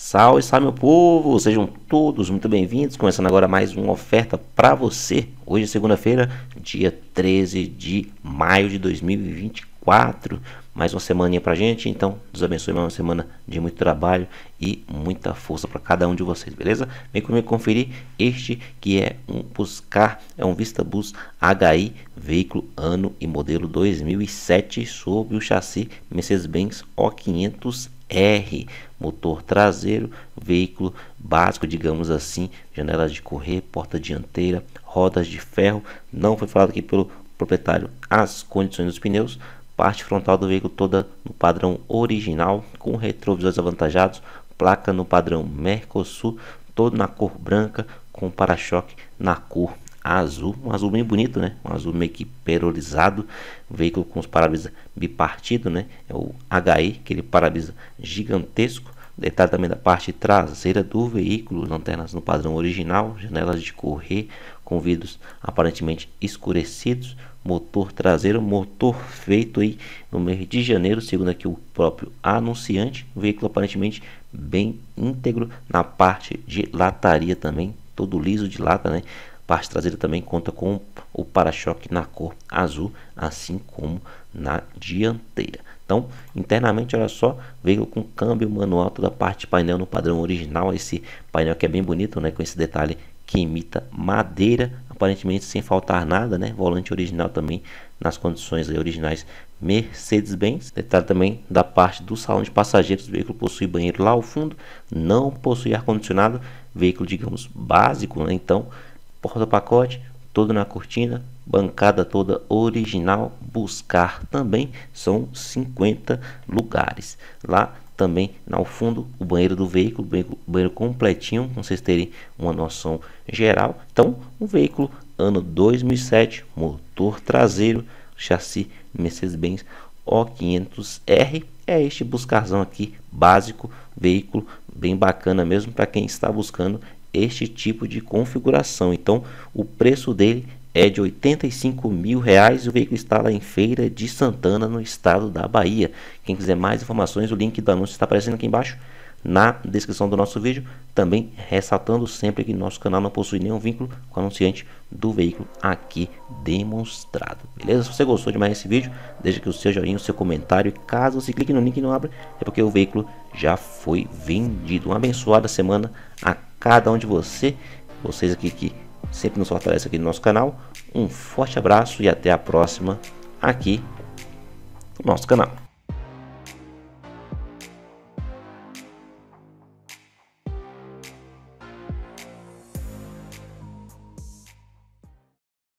Salve, salve meu povo! Sejam todos muito bem-vindos. Começando agora mais uma oferta para você. Hoje é segunda-feira, dia 13 de maio de 2024. Mais uma semaninha pra gente, então Deus abençoe mais uma semana de muito trabalho e muita força para cada um de vocês, beleza? Vem comigo conferir este que é um Buscar, é um Vista Bus HI, veículo ano e modelo 2007 sob o chassi Mercedes-Benz O500 R, motor traseiro, veículo básico, digamos assim, janelas de correr, porta dianteira, rodas de ferro. Não foi falado aqui pelo proprietário as condições dos pneus, parte frontal do veículo toda no padrão original, com retrovisores avantajados, placa no padrão Mercosul, todo na cor branca, com para-choque na cor azul, um azul bem bonito, né? Um azul meio que perorizado, um veículo com os para-brisa bipartido, né? É o hi aquele para-brisa gigantesco. Detalhe também da parte traseira do veículo, lanternas no padrão original, janelas de correr com vidros aparentemente escurecidos, motor traseiro, motor feito aí no mês de janeiro, segundo aqui o próprio anunciante, veículo aparentemente bem íntegro na parte de lataria também, todo liso de lata, né? parte traseira também conta com o para-choque na cor azul, assim como na dianteira. Então, internamente, olha só, veio com câmbio manual toda a parte de painel no padrão original. Esse painel que é bem bonito, né? Com esse detalhe que imita madeira, aparentemente sem faltar nada, né? Volante original também nas condições originais Mercedes-Benz. Detalhe também da parte do salão de passageiros, o veículo possui banheiro lá ao fundo, não possui ar-condicionado, veículo, digamos, básico, né? Então, porta-pacote todo na cortina, bancada toda original, buscar também são 50 lugares. Lá também ao fundo o banheiro do veículo, banheiro, banheiro completinho, para vocês terem uma noção geral. Então, um veículo ano 2007, motor traseiro, chassi Mercedes-Benz O500R. É este buscarzão aqui, básico, veículo bem bacana mesmo para quem está buscando este tipo de configuração. Então o preço dele é de 85 mil reais. O veículo está lá em Feira de Santana, no estado da Bahia. Quem quiser mais informações, o link do anúncio está aparecendo aqui embaixo na descrição do nosso vídeo. Também ressaltando sempre que nosso canal não possui nenhum vínculo com o anunciante do veículo aqui demonstrado. Beleza? Se você gostou de mais esse vídeo, deixe aqui o seu joinha, o seu comentário. E caso você clique no link e não abra, é porque o veículo já foi vendido. Uma abençoada semana cada um de você, vocês aqui que sempre nos fortalecem aqui no nosso canal. Um forte abraço e até a próxima aqui no nosso canal.